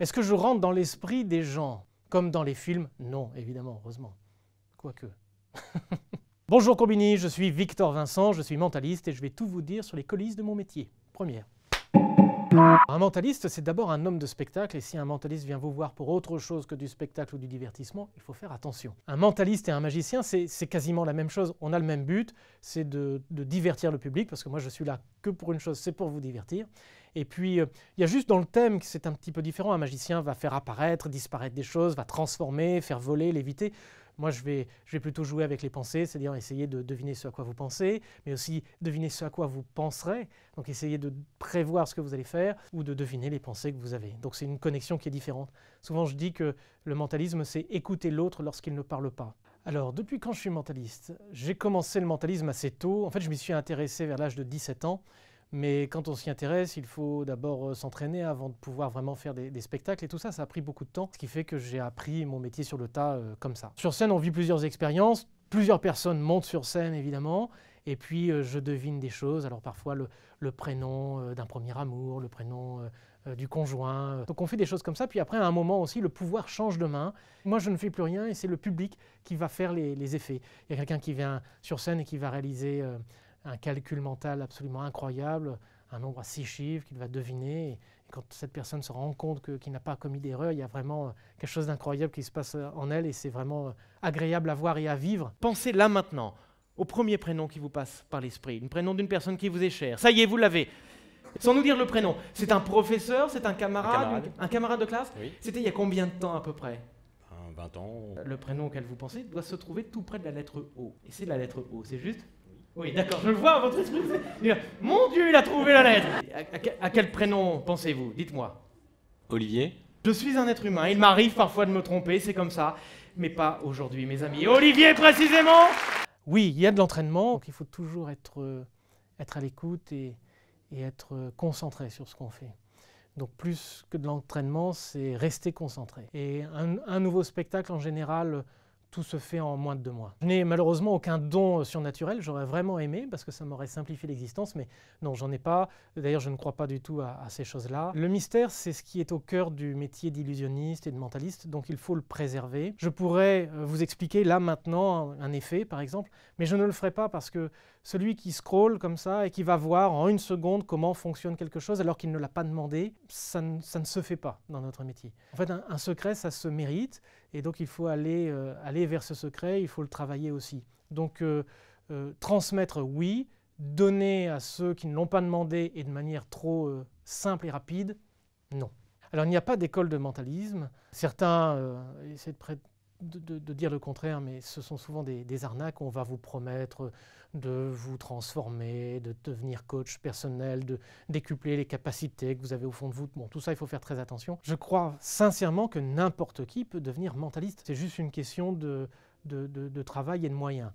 Est-ce que je rentre dans l'esprit des gens comme dans les films Non, évidemment, heureusement. Quoique. Bonjour Combini, je suis Victor Vincent, je suis mentaliste et je vais tout vous dire sur les coulisses de mon métier. Première. Un mentaliste, c'est d'abord un homme de spectacle, et si un mentaliste vient vous voir pour autre chose que du spectacle ou du divertissement, il faut faire attention. Un mentaliste et un magicien, c'est quasiment la même chose. On a le même but, c'est de, divertir le public, parce que moi je suis là que pour une chose, c'est pour vous divertir. Et puis, euh, il y a juste dans le thème que c'est un petit peu différent. Un magicien va faire apparaître, disparaître des choses, va transformer, faire voler, léviter. Moi, je vais, plutôt jouer avec les pensées, c'est-à-dire essayer de deviner ce à quoi vous pensez, mais aussi deviner ce à quoi vous penserez. Donc, essayer de prévoir ce que vous allez faire ou de deviner les pensées que vous avez. Donc, c'est une connexion qui est différente. Souvent, je dis que le mentalisme, c'est écouter l'autre lorsqu'il ne parle pas. Alors, depuis quand je suis mentaliste J'ai commencé le mentalisme assez tôt. En fait, je m'y suis intéressé vers l'âge de 17 ans. Mais quand on s'y intéresse, il faut d'abord euh, s'entraîner avant de pouvoir vraiment faire des, spectacles. Et tout ça, ça a pris beaucoup de temps, ce qui fait que j'ai appris mon métier sur le tas euh, comme ça. Sur scène, on vit plusieurs expériences. Plusieurs personnes montent sur scène, évidemment. Et puis, euh, je devine des choses. Alors parfois, le, prénom d'un premier amour, le prénom du conjoint. Donc on fait des choses comme ça, puis après à un moment aussi, le pouvoir change de main. Moi je ne fais plus rien et c'est le public qui va faire les, effets. Il y a quelqu'un qui vient sur scène et qui va réaliser un calcul mental absolument incroyable, un nombre à six chiffres qu'il va deviner. Et, quand cette personne se rend compte qu'il n'a pas commis d'erreur, il y a vraiment euh, quelque chose d'incroyable qui se passe euh, en elle et c'est vraiment euh, agréable à voir et à vivre. Pensez là maintenant au premier prénom qui vous passe par l'esprit, le prénom d'une personne qui vous est chère. Ça y est, vous l'avez. Sans nous dire le prénom, c'est un professeur, c'est un camarade, un camarade. de classe C'était il y a combien de temps à peu près 20 ans. Le prénom auquel vous pensez doit se trouver tout près de la lettre O. Et c'est la lettre O, c'est juste oui, d'accord, je le vois, votre esprit. Mon Dieu, il a trouvé la lettre à, quel prénom pensez-vous Dites-moi. Olivier Je suis un être humain, il m'arrive parfois de me tromper, c'est comme ça. Mais pas aujourd'hui, mes amis. Olivier, précisément Oui, il y a de l'entraînement, donc il faut toujours être, euh, être à l'écoute et, être euh, concentré sur ce qu'on fait. Donc plus que de l'entraînement, c'est rester concentré. Et un, nouveau spectacle, en général, tout se fait en moins de deux mois. Je n'ai malheureusement aucun don surnaturel, j'aurais vraiment aimé parce que ça m'aurait simplifié l'existence, mais non, j'en ai pas. D'ailleurs, je ne crois pas du tout à, ces choses-là. Le mystère, c'est ce qui est au cœur du métier d'illusionniste et de mentaliste, donc il faut le préserver. Je pourrais euh, vous expliquer là maintenant un effet, par exemple, mais je ne le ferai pas parce que celui qui scrolle comme ça et qui va voir en une seconde comment fonctionne quelque chose alors qu'il ne l'a pas demandé, ça ne, se fait pas dans notre métier. En fait, un secret, ça se mérite et donc il faut aller, euh, aller vers ce secret, il faut le travailler aussi. Donc euh, euh, transmettre, oui, donner à ceux qui ne l'ont pas demandé et de manière trop simple et rapide, non. Alors il n'y a pas d'école de mentalisme. Certains essaient de prêter de, dire le contraire, mais ce sont souvent des, arnaques. On va vous promettre de vous transformer, de devenir coach personnel, de décupler les capacités que vous avez au fond de vous. Bon, tout ça, il faut faire très attention. Je crois sincèrement que n'importe qui peut devenir mentaliste. C'est juste une question de, de travail et de moyens.